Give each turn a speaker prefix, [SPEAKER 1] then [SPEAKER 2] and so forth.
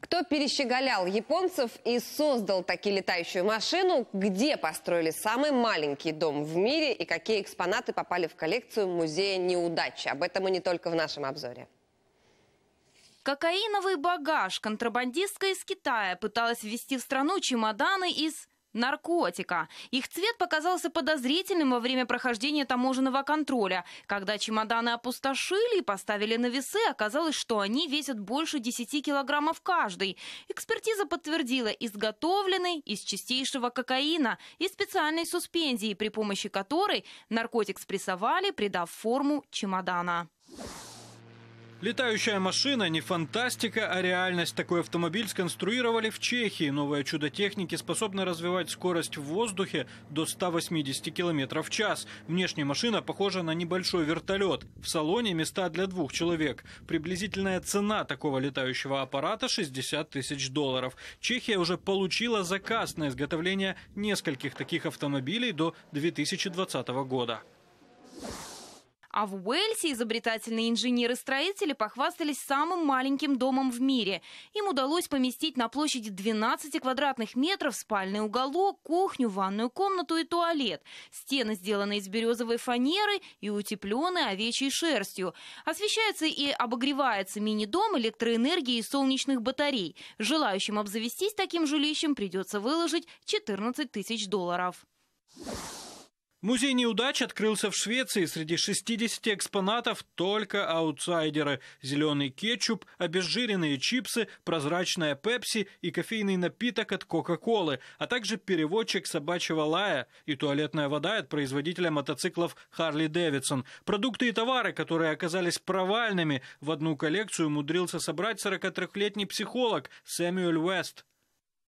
[SPEAKER 1] Кто перещеголял японцев и создал таки летающую машину, где построили самый маленький дом в мире и какие экспонаты попали в коллекцию музея неудачи. Об этом и не только в нашем обзоре.
[SPEAKER 2] Кокаиновый багаж контрабандистка из Китая пыталась ввести в страну чемоданы из наркотика. Их цвет показался подозрительным во время прохождения таможенного контроля. Когда чемоданы опустошили и поставили на весы, оказалось, что они весят больше 10 килограммов каждый. Экспертиза подтвердила изготовленный из чистейшего кокаина и специальной суспензии, при помощи которой наркотик спрессовали, придав форму чемодана.
[SPEAKER 3] Летающая машина не фантастика, а реальность. Такой автомобиль сконструировали в Чехии. Новое чудо техники способно развивать скорость в воздухе до 180 км в час. Внешне машина похожа на небольшой вертолет. В салоне места для двух человек. Приблизительная цена такого летающего аппарата 60 тысяч долларов. Чехия уже получила заказ на изготовление нескольких таких автомобилей до 2020 года.
[SPEAKER 2] А в Уэльсе изобретательные инженеры-строители похвастались самым маленьким домом в мире. Им удалось поместить на площади 12 квадратных метров спальный уголок, кухню, ванную комнату и туалет. Стены сделаны из березовой фанеры и утеплены овечьей шерстью. Освещается и обогревается мини-дом электроэнергией и солнечных батарей. Желающим обзавестись таким жилищем придется выложить 14 тысяч долларов.
[SPEAKER 3] Музей неудач открылся в Швеции. Среди 60 экспонатов только аутсайдеры. Зеленый кетчуп, обезжиренные чипсы, прозрачная пепси и кофейный напиток от Кока-Колы, а также переводчик собачьего лая и туалетная вода от производителя мотоциклов Харли Дэвидсон. Продукты и товары, которые оказались провальными, в одну коллекцию умудрился собрать 43-летний психолог Сэмюэль Уэст.